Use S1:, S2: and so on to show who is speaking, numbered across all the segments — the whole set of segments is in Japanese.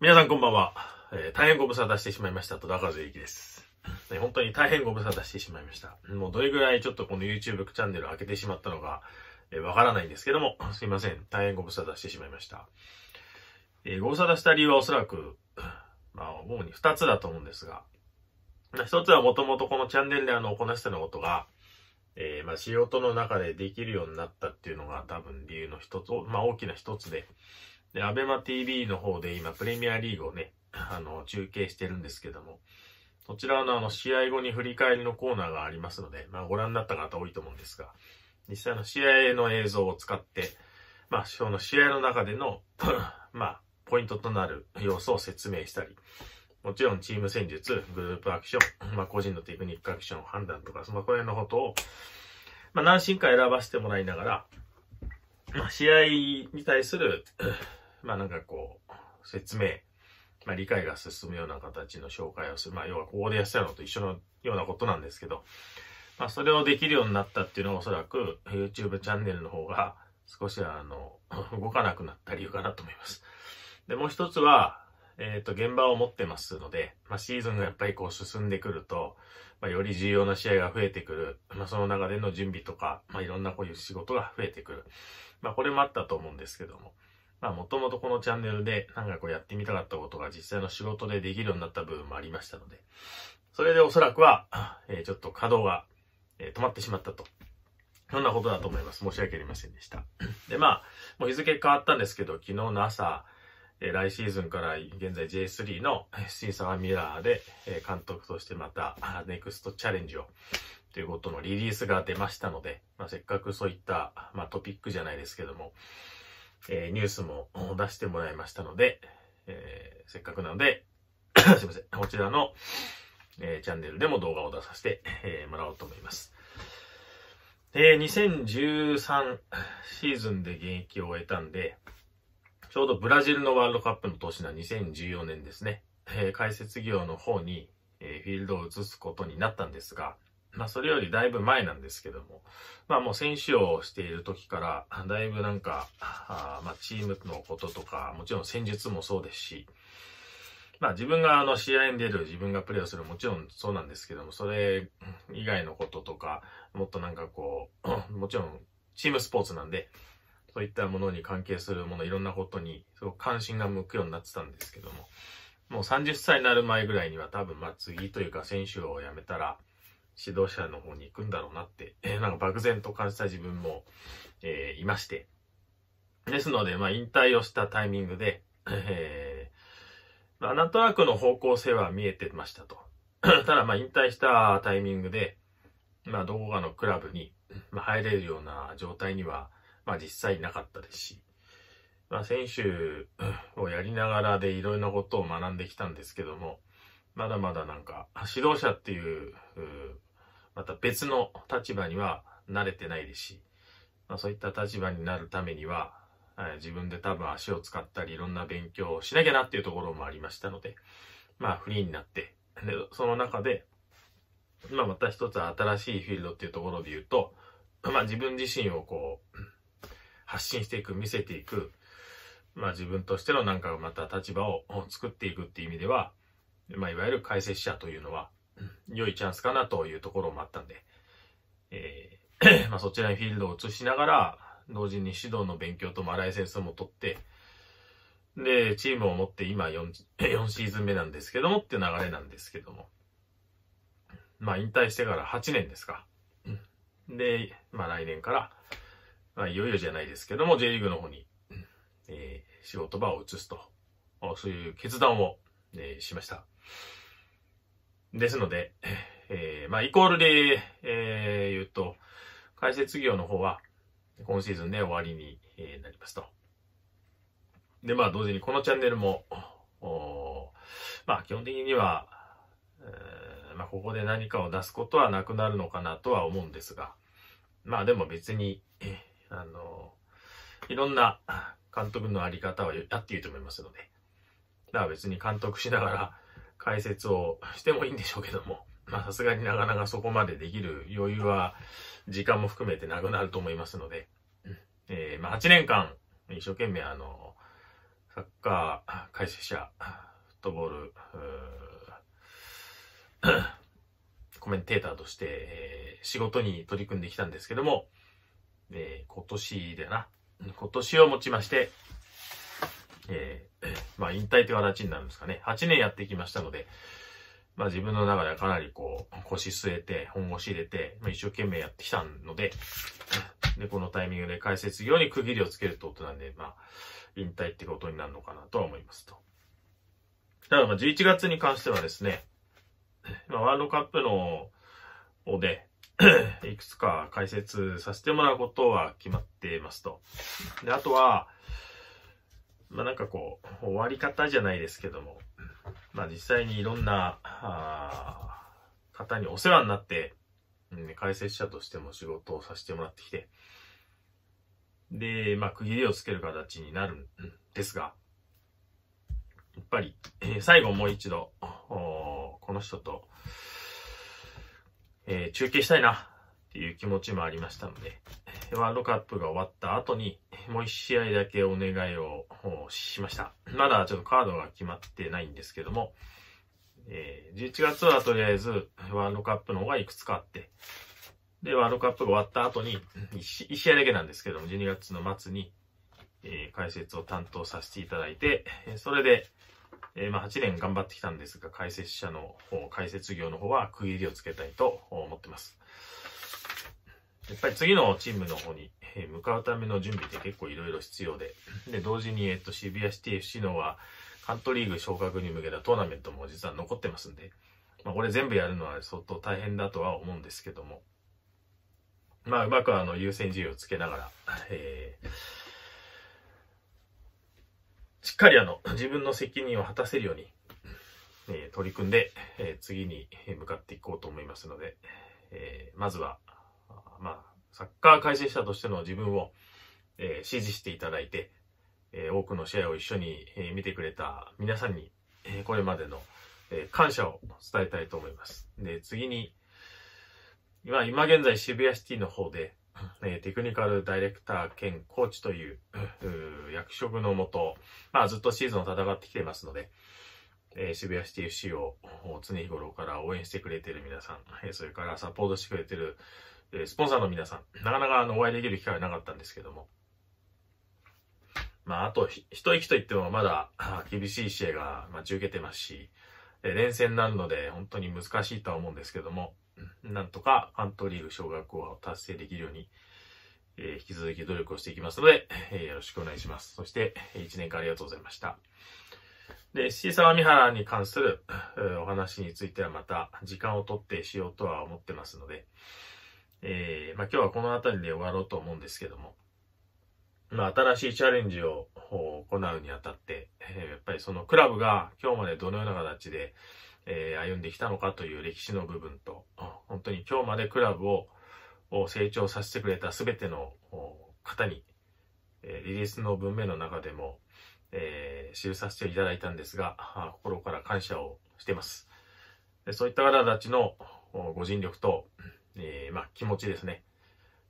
S1: 皆さんこんばんは。えー、大変ご無沙汰してしまいました。戸田和之です、ね。本当に大変ご無沙汰してしまいました。もうどれぐらいちょっとこの YouTube チャンネル開けてしまったのか、えー、わからないんですけども、すいません。大変ご無沙汰してしまいました。えー、ご無沙汰した理由はおそらく、まあ、主に2つだと思うんですが、1つはもともとこのチャンネルであの、行なしたのことが、えー、まあ、仕事の中でできるようになったっていうのが多分理由の一つ、まあ、大きな一つで、で、アベマ TV の方で今、プレミアリーグをね、あの、中継してるんですけども、そちらのあの、試合後に振り返りのコーナーがありますので、まあ、ご覧になった方多いと思うんですが、実際の試合の映像を使って、まあ、その試合の中での まあ、ポイントとなる要素を説明したり、もちろんチーム戦術、グループアクション、まあ、個人のテクニックアクション、判断とか、そのこれ辺のことを、まあ、何進か選ばせてもらいながら、まあ、試合に対するまあなんかこう、説明、まあ理解が進むような形の紹介をする。まあ要はここでやってたのと一緒のようなことなんですけど、まあそれをできるようになったっていうのはおそらく YouTube チャンネルの方が少しあの、動かなくなった理由かなと思います。で、もう一つは、えっ、ー、と、現場を持ってますので、まあ、シーズンがやっぱりこう進んでくると、まあ、より重要な試合が増えてくる。まあ、その中での準備とか、まあ、いろんなこういう仕事が増えてくる。まあ、これもあったと思うんですけども。まあもともとこのチャンネルでなんかこうやってみたかったことが実際の仕事でできるようになった部分もありましたので、それでおそらくは、えー、ちょっと稼働が、えー、止まってしまったと。そんなことだと思います。申し訳ありませんでした。で、まあ、もう日付変わったんですけど、昨日の朝、えー、来シーズンから現在 J3 の FC サガミラーで、えー、監督としてまた、ネクストチャレンジを、ということのリリースが出ましたので、まあ、せっかくそういった、まあ、トピックじゃないですけども、えー、ニュースも出してもらいましたので、えー、せっかくなので すいません、こちらの、えー、チャンネルでも動画を出させて、えー、もらおうと思います。え2013シーズンで現役を終えたんで、ちょうどブラジルのワールドカップの年な2014年ですね、えー、解説業の方に、えー、フィールドを移すことになったんですが、まあ、それよりだいぶ前なんですけども、まあ、もう選手をしている時から、だいぶなんか、あまあ、チームのこととか、もちろん戦術もそうですし、まあ、自分があの、試合に出る、自分がプレーをする、もちろんそうなんですけども、それ以外のこととか、もっとなんかこう、もちろん、チームスポーツなんで、そういったものに関係するもの、いろんなことに、すごく関心が向くようになってたんですけども、もう30歳になる前ぐらいには多分、まあ、次というか選手を辞めたら、指導者の方に行くんだろうなって、えー、なんか漠然と感じた自分も、えー、いまして。ですので、まあ、引退をしたタイミングで、えー、まあ、なんとなくの方向性は見えてましたと。ただ、まあ、引退したタイミングで、まあ、どこかのクラブに、まあ、入れるような状態には、まあ、実際なかったですし、まあ、選手をやりながらでいろいろなことを学んできたんですけども、まだまだなんか、指導者っていう、また別の立場には慣れてないですし、まあ、そういった立場になるためには、え自分で多分足を使ったりいろんな勉強をしなきゃなっていうところもありましたので、まあフリーになって、でその中で、まあまた一つ新しいフィールドっていうところで言うと、まあ自分自身をこう、発信していく、見せていく、まあ自分としてのなんかまた立場を作っていくっていう意味では、まあいわゆる解説者というのは、良いチャンスかなというところもあったんで、えー まあ、そちらにフィールドを移しながら、同時に指導の勉強とマライセンスも取って、で、チームを持って今 4, 4 シーズン目なんですけどもっていう流れなんですけども。まあ引退してから8年ですか。で、まあ来年から、まあいよいよじゃないですけども、J リーグの方に、えー、仕事場を移すと、そういう決断を、えー、しました。ですので、えー、まあ、イコールで、えー、言うと、解説業の方は、今シーズンで終わりに、えなりますと。で、まあ、同時にこのチャンネルも、まあ、基本的には、えー、まあ、ここで何かを出すことはなくなるのかなとは思うんですが、まあ、でも別に、あの、いろんな監督のあり方はやっていいと思いますので、まあ、別に監督しながら、解説をしてもいいんでしょうけども、まあさすがになかなかそこまでできる余裕は、時間も含めてなくなると思いますので、えー、まあ8年間、一生懸命あの、サッカー解説者、フットボール、ーコメンテーターとして、えー、仕事に取り組んできたんですけども、えー、今年だな、今年をもちまして、えー、まあ引退という形になるんですかね。8年やってきましたので、まあ自分の中ではかなりこう、腰据えて、本腰入れて、まあ一生懸命やってきたので、で、このタイミングで解説業に区切りをつけるってことなんで、まあ、引退ってことになるのかなとは思いますと。ただまあ11月に関してはですね、まあワールドカップの方で、いくつか解説させてもらうことは決まっていますと。で、あとは、まあ、なんかこう、終わり方じゃないですけども、まあ、実際にいろんな、方にお世話になって、解説者としても仕事をさせてもらってきて、で、まあ、区切りをつける形になるんですが、やっぱり、最後もう一度、この人と、えー、中継したいなていう気持ちもありましたので、ワールドカップが終わった後に、もう1試合だけお願いをしました。まだちょっとカードが決まってないんですけども、え11月はとりあえずワールドカップの方がいくつかあって、で、ワールドカップが終わった後に1、試合だけなんですけども、12月の末に、えー、解説を担当させていただいて、それで、えー、まあ8年頑張ってきたんですが、解説者の方、解説業の方は区切りをつけたいと思ってます。やっぱり次のチームの方に向かうための準備って結構いろいろ必要で、で、同時に、えっと、渋谷シティ FC のは、カントリーグ昇格に向けたトーナメントも実は残ってますんで、まあ、これ全部やるのは相当大変だとは思うんですけども、まあ、うまくあの、優先順位をつけながら、えー、しっかりあの、自分の責任を果たせるように、えー、取り組んで、えー、次に向かっていこうと思いますので、えー、まずは、まあ、サッカー解説者としての自分を、えー、支持していただいて、えー、多くの試合を一緒に、えー、見てくれた皆さんに、えー、これまでの、えー、感謝を伝えたいと思います。で、次に、今、今現在渋谷シティの方で、えー、テクニカルダイレクター兼コーチという役職のもと、まあずっとシーズンを戦ってきていますので、えー、渋谷シティ FC を常日頃から応援してくれている皆さん、えー、それからサポートしてくれているえスポンサーの皆さん、なかなかあのお会いできる機会はなかったんですけども、まあ、あと、一息といってもまだ 厳しい試合が待ち受けてますし、連戦になるので本当に難しいとは思うんですけども、なんとか関東リーグ小学校を達成できるように、え引き続き努力をしていきますので、えよろしくお願いします。そして、1年間ありがとうございました。で、七沢三原に関するお話についてはまた時間をとってしようとは思ってますので、えー、まあ、今日はこの辺りで終わろうと思うんですけども、まあ、新しいチャレンジを行うにあたって、えー、やっぱりそのクラブが今日までどのような形で、えー、歩んできたのかという歴史の部分と、本当に今日までクラブを成長させてくれた全ての方に、えリリースの文明の中でも、え記させていただいたんですが、心から感謝をしています。そういった方たちのご尽力と、えー、まあ、気持ちですね。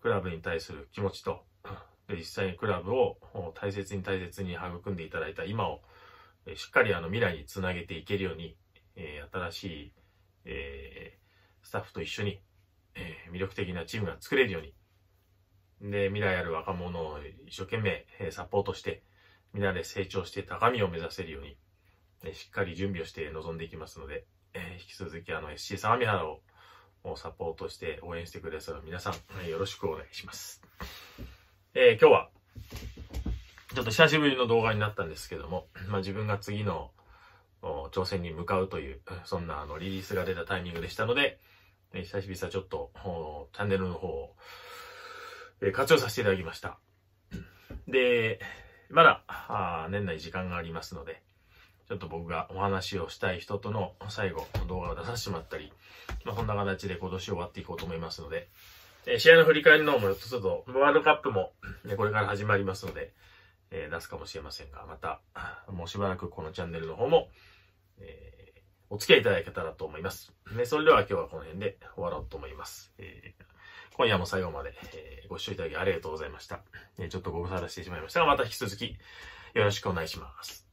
S1: クラブに対する気持ちと、で実際にクラブを大切に大切に育んでいただいた今を、えしっかりあの未来につなげていけるように、えー、新しい、えー、スタッフと一緒に、えー、魅力的なチームが作れるように、で、未来ある若者を一生懸命サポートして、みんなで成長して高みを目指せるように、しっかり準備をして臨んでいきますので、えー、引き続きあの SC 相模原ををサポートして応援してくれさ皆さん、よろしくお願いします。えー、今日は、ちょっと久しぶりの動画になったんですけども、まあ、自分が次の挑戦に向かうという、そんなあのリリースが出たタイミングでしたので、えー、久しぶりさちょっとチャンネルの方を、えー、活用させていただきました。で、まだ年内時間がありますので、ちょっと僕がお話をしたい人との最後、の動画を出させてもらったり、まあ、こんな形で今年終わっていこうと思いますので、えー、試合の振り返りの方もちょっと、ワールドカップも、ね、これから始まりますので、えー、出すかもしれませんが、また、もうしばらくこのチャンネルの方も、えー、お付き合いいただけたらと思います。ね、それでは今日はこの辺で終わろうと思います。えー今夜も最後まで、えご視聴いただきありがとうございました。えちょっとご無沙汰してしまいましたが、また引き続きよろしくお願いします。